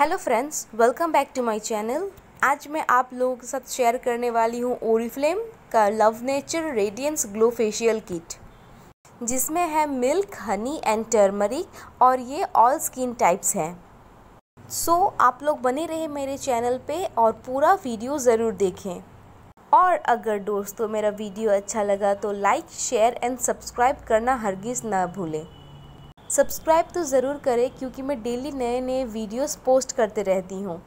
hello friends welcome back to my channel आज मैं आप लोगों के साथ शेयर करने वाली हूँ ओरिफ्लेम का love nature radiance glow facial kit जिसमें है मिल्क हनी एंड टर्मरिक और ये ऑल स्किन टाइप्स हैं सो so, आप लोग बने रहे मेरे चैनल पे और पूरा वीडियो ज़रूर देखें और अगर दोस्तों मेरा वीडियो अच्छा लगा तो लाइक शेयर एंड सब्सक्राइब करना हरगिज़ ना भूलें सब्सक्राइब तो ज़रूर करें क्योंकि मैं डेली नए नए वीडियोस पोस्ट करते रहती हूँ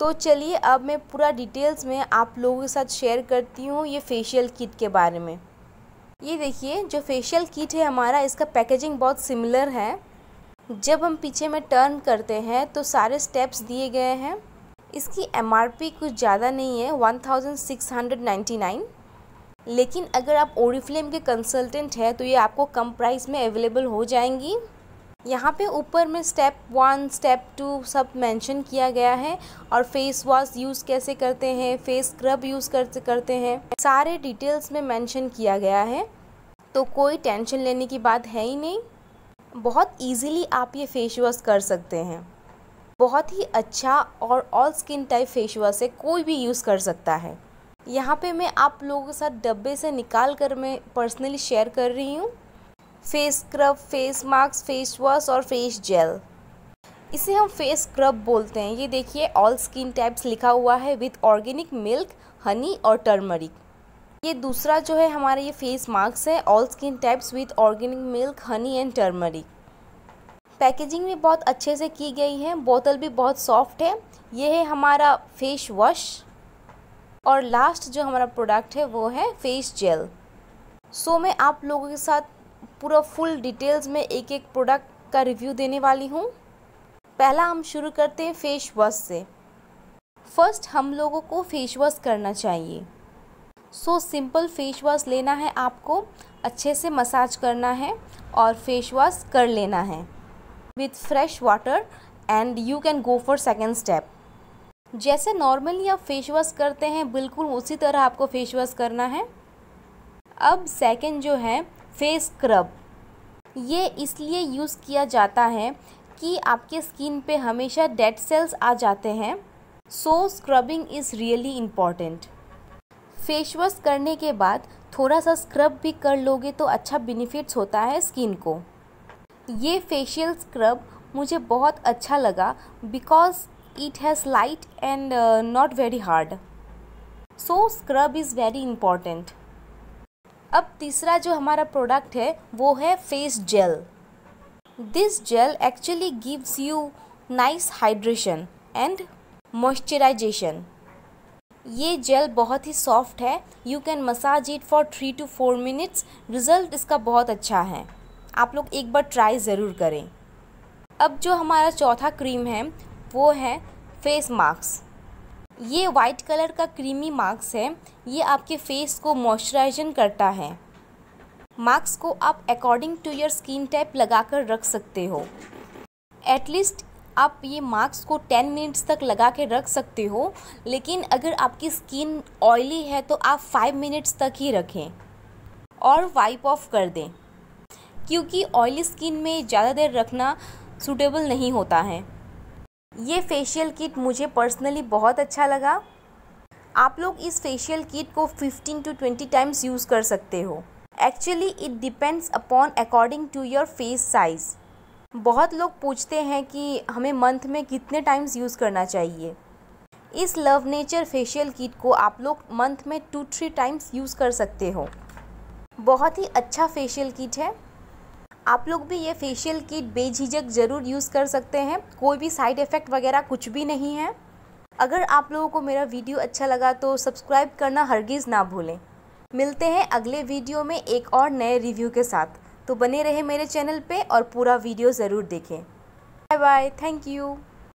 तो चलिए अब मैं पूरा डिटेल्स में आप लोगों के साथ शेयर करती हूँ ये फेशियल किट के बारे में ये देखिए जो फेशियल किट है हमारा इसका पैकेजिंग बहुत सिमिलर है जब हम पीछे में टर्न करते हैं तो सारे स्टेप्स दिए गए हैं इसकी एमआरपी कुछ ज़्यादा नहीं है one thousand six hundred ninety nine लेकिन अगर आप ओरिफ्लेम के कंसल्टेंट हैं तो ये आपको कम प्राइस में अवेलेबल हो जाएंगी यहाँ पे ऊपर में स्टेप वन स्टेप टू सब मेंशन किया गया है और फेस वॉश यूज़ कैसे करते हैं फेस स्क्रब यूज़ करते करते हैं सारे डिटेल्स में मेंशन किया गया है तो कोई टेंशन लेने की बात है ही नहीं बहुत इजीली आप ये फेस वॉश कर सकते हैं बहुत ही अच्छा और all skin type face wash है कोई भी यूज़ कर सकता है यहाँ पे मैं आप लोगों के साथ डब्बे से निकाल कर मैं पर्सनली शेयर कर रही हूँ face scrub face mask face wash और फेस जेल इसे हम फेस स्क्रब बोलते हैं ये देखिए ऑल स्किन टाइप्स लिखा हुआ है विथ ऑर्गेनिक मिल्क हनी और टर्मरिक ये दूसरा जो है हमारा ये फेस मास्क है all skin types with organic milk honey and turmeric packaging भी बहुत अच्छे से की गई है बोतल भी बहुत सॉफ्ट है ये है हमारा फेस वॉश और लास्ट जो हमारा प्रोडक्ट है वो है फेस जेल सो मैं आप लोगों के साथ पूरा फुल डिटेल्स में एक एक प्रोडक्ट का रिव्यू देने वाली हूँ पहला हम शुरू करते हैं फेस वॉश से फर्स्ट हम लोगों को फेस वॉश करना चाहिए सो सिंपल फेस वॉश लेना है आपको अच्छे से मसाज करना है और फेस वॉश कर लेना है with fresh water and you can go for second step जैसे नॉर्मली आप फेस वॉश करते हैं बिल्कुल उसी तरह आपको फेस वॉश करना है अब सेकंड जो है फेस स्क्रब ये इसलिए यूज़ किया जाता है कि आपके स्किन पे हमेशा डेड सेल्स आ जाते हैं so scrubbing is really important face wash करने के बाद थोड़ा सा स्क्रब भी कर लोगे तो अच्छा बेनिफिट्स होता है स्किन को ये फेशियल स्क्रब मुझे बहुत अच्छा लगा because it has light and uh, not very hard so scrub is very important अब तीसरा जो हमारा प्रोडक्ट है वो है face gel this gel actually gives you nice hydration and moisturisation ये जेल बहुत ही सॉफ्ट है you can massage it for three to four minutes result इसका बहुत अच्छा है आप लोग एक बार ट्राई ज़रूर करें अब जो हमारा चौथा क्रीम है वो है फेस मास्क ये वाइट कलर का क्रीमी मास्क है ये आपके फेस को मॉइस्चराइजन करता है मास्क को आप according to your skin type लगाकर रख सकते हो एटलीस्ट आप ये मास्क को 10 मिनट्स तक लगा के रख सकते हो लेकिन अगर आपकी स्किन ऑयली है तो आप 5 मिनट्स तक ही रखें और वाइप ऑफ कर दें क्योंकि ऑयली स्किन में ज़्यादा देर रखना सूटेबल नहीं होता है ये फेशियल किट मुझे पर्सनली बहुत अच्छा लगा आप लोग इस फेशियल किट को 15 टू 20 टाइम्स यूज़ कर सकते हो actually it depends upon according to your face size बहुत लोग पूछते हैं कि हमें मंथ में कितने टाइम्स यूज़ करना चाहिए इस लव नेचर फेशियल किट को आप लोग मंथ में टू थ्री टाइम्स यूज़ कर सकते हो बहुत ही अच्छा फेशियल किट है आप लोग भी ये फेशियल किट बेझिझक ज़रूर यूज़ कर सकते हैं कोई भी साइड इफ़ेक्ट वगैरह कुछ भी नहीं है अगर आप लोगों को मेरा वीडियो अच्छा लगा तो सब्सक्राइब करना हरगिज़ ना भूलें मिलते हैं अगले वीडियो में एक और नए रिव्यू के साथ तो बने रहे मेरे चैनल पे और पूरा वीडियो ज़रूर देखें बाय बाय थैंक यू